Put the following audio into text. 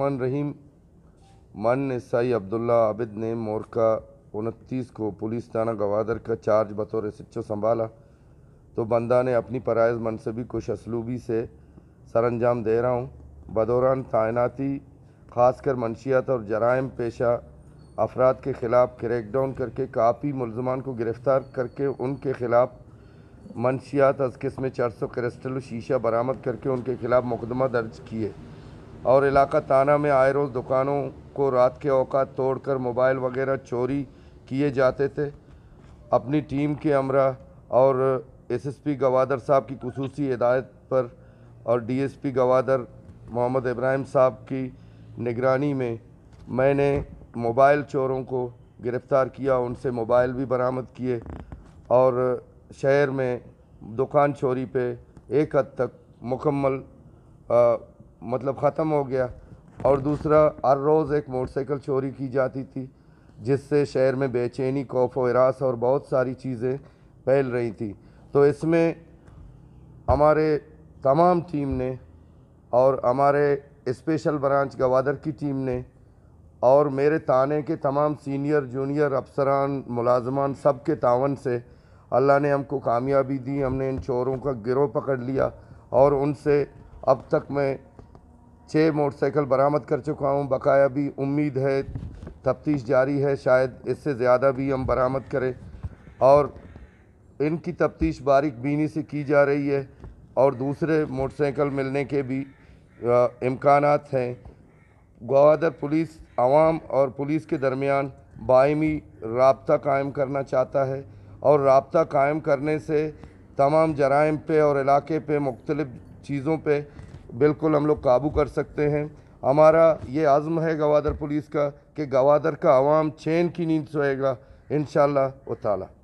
रहमान रहीम ने साई अब्दुल्ला आबिद ने मोरका उनतीस को पुलिस थाना गवादर का चार्ज बतौर एस एच संभाला तो बंदा ने अपनी परायज मनसबी कुछ असलूबी से सर अंजाम दे रहा हूँ बदौरान तैनाती खासकर मनशियात और जराइम पेशा अफराद के ख़िलाफ़ क्रैकडाउन करके काफ़ी मुलजमान को गिरफ़्तार करके उनके ख़िलाफ़ मनशियात अजकस में चार सौ क्रिस्टल शीशा बरामद करके उनके ख़िलाफ़ मुकदमा दर्ज किए और इलाका ताना में आए रोज़ दुकानों को रात के अवकात तोड़कर मोबाइल वगैरह चोरी किए जाते थे अपनी टीम के अमरा और एसएसपी गवादर साहब की खसूसी हिदायत पर और डीएसपी गवादर मोहम्मद इब्राहिम साहब की निगरानी में मैंने मोबाइल चोरों को गिरफ़्तार किया उनसे मोबाइल भी बरामद किए और शहर में दुकान चोरी पे एक हद तक मुकम्मल मतलब ख़त्म हो गया और दूसरा हर रोज़ एक मोटरसाइकिल चोरी की जाती थी जिससे शहर में बेचैनी खौफ वरास और बहुत सारी चीज़ें फैल रही थी तो इसमें हमारे तमाम टीम ने और हमारे स्पेशल ब्रांच गवादर की टीम ने और मेरे थाने के तमाम सीनियर जूनियर अफसरान मुलाजमान सब के तावन से अल्लाह ने हमको कामयाबी दी हमने इन चोरों का गिरोह पकड़ लिया और उनसे अब तक मैं छः मोटरसाइकिल बरामद कर चुका हूँ बकाया भी उम्मीद है तफ्तीश जारी है शायद इससे ज़्यादा भी हम बरामद करें और इनकी तफ्तीश बारिक बीनी से की जा रही है और दूसरे मोटरसाइकिल मिलने के भी इम्कान हैं ग्वादर पुलिस आवाम और पुलिस के दरमियान बायमी रबता कायम करना चाहता है और रबता कायम करने से तमाम जराइम पे और इलाके पे मुख्तलिफ़ चीज़ों पे बिल्कुल हम लोग काबू कर सकते हैं हमारा ये आज़म है गवादर पुलिस का कि गवादर का आवाम चैन की नींद सोएगा इन वो